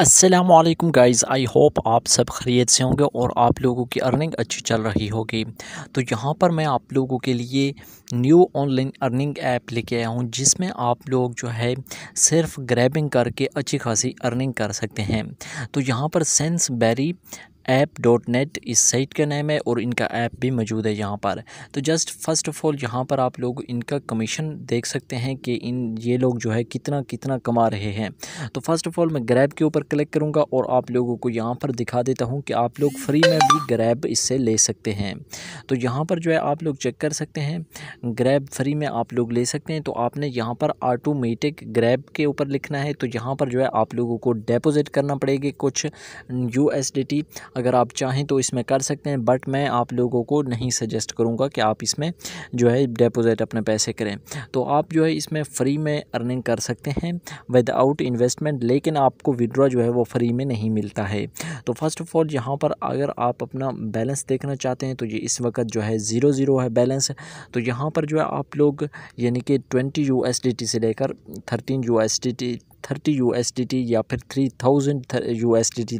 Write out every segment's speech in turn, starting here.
Aslam guys I hope आप सब खरीद से होंगे और आप लोगों की अर्निंग अच्छी चल रही होगी तो यहाँ पर मैं आप लोगों के लिए न्यू ऑनलाइन अर्निंग ऐप लेके आया हूँ जिसमें आप लोग जो है सिर्फ ग्रैबिंग करके अच्छी खासी अर्निंग कर सकते हैं तो यहाँ पर sense berry app dot net इस साइट का नाम है और इनका ऐप भी मौजूद है यहाँ पर तो जस्ट फर्स्ट ऑफ़ ऑल यहाँ पर आप लोग इनका कमीशन देख सकते हैं कि इन ये लोग जो है कितना कितना कमा रहे हैं तो फर्स्ट ऑफ़ ऑल मैं ग्रैब के ऊपर क्लिक करूँगा और आप लोगों को यहाँ पर दिखा देता हूँ कि आप लोग फ्री में भी ग्रैब इससे ले सकते हैं तो यहाँ पर जो है आप लोग चेक कर सकते हैं ग्रैब फ्री में आप लोग ले सकते हैं तो आपने यहाँ पर आटोमेटिक ग्रैब के ऊपर लिखना है तो यहाँ पर जो है आप लोगों को डिपोज़िट करना पड़ेगी कुछ यू अगर आप चाहें तो इसमें कर सकते हैं बट मैं आप लोगों को नहीं सजेस्ट करूँगा कि आप इसमें जो है डिपोज़िट अपने पैसे करें तो आप जो है इसमें फ्री में अर्निंग कर सकते हैं विदाउट इन्वेस्टमेंट लेकिन आपको विड्रॉ जो है वो फ्री में नहीं मिलता है तो फर्स्ट ऑफ ऑल यहाँ पर अगर आप अपना बैलेंस देखना चाहते हैं तो ये इस वक्त जो है ज़ीरो ज़ीरो है बैलेंस तो यहाँ पर जो है आप लोग यानी कि ट्वेंटी यू से लेकर थर्टीन यू थर्टी यू या फिर थ्री थाउजेंड यू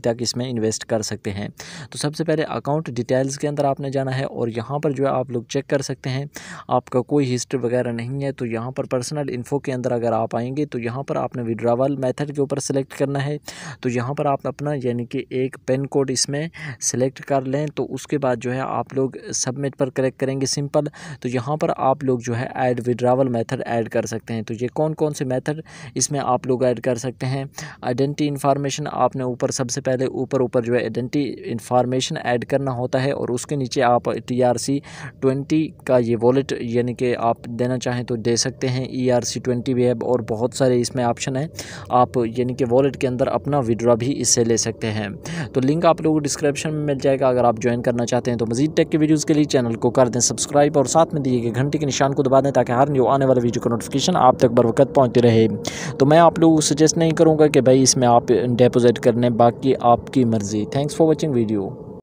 तक इसमें इन्वेस्ट कर सकते हैं तो सबसे पहले अकाउंट डिटेल्स के अंदर आपने जाना है और यहाँ पर जो है आप लोग चेक कर सकते हैं आपका कोई हिस्ट्री वगैरह नहीं है तो यहाँ पर पर्सनल इन्फो के अंदर अगर आप आएंगे तो यहाँ पर आपने विड्रावल मेथड के ऊपर सेलेक्ट करना है तो यहाँ पर आप अपना यानी कि एक पेन कोड इसमें सेलेक्ट कर लें तो उसके बाद जो है आप लोग सबमिट पर क्लिक करेंगे सिंपल तो यहाँ पर आप लोग जो है ऐड विड्रावल मेथड ऐड कर सकते हैं तो ये कौन कौन से मेथड इसमें आप लोग ऐड कर सकते हैं आइडेंटिटी इन्फॉर्मेशन आपने ऊपर सबसे पहले ऊपर ऊपर जो है आइडेंटिटी इन्फॉर्मेशन ऐड करना होता है और उसके नीचे आप टी आर सी ट्वेंटी का ये वॉलेट यानी कि आप देना चाहें तो दे सकते हैं ई आर सी ट्वेंटी भी है और बहुत सारे इसमें ऑप्शन हैं आप यानी कि वॉलेट के अंदर अपना विड्रॉ भी इससे ले सकते हैं तो लिंक आप लोगों को डिस्क्रिप्शन में मिल जाएगा अगर आप ज्वाइन करना चाहते हैं तो मजीद टेक के वीडियोज़ के लिए चैनल को कर दें सब्सक्राइब और साथ में दिए गए घंटे के निशान को दबा दें ताकि हर न्यू आने वाले वीडियो का नोटिफिकेशन आप तक बरवकत पहुँचते रहे तो मैं आप लोगों को सजेस्ट नहीं करूँगा कि भाई इसमें आप डिपोज़िट कर लें बाकी आपकी मर्ज़ी थैंक्स फॉर वॉचिंग वीडियो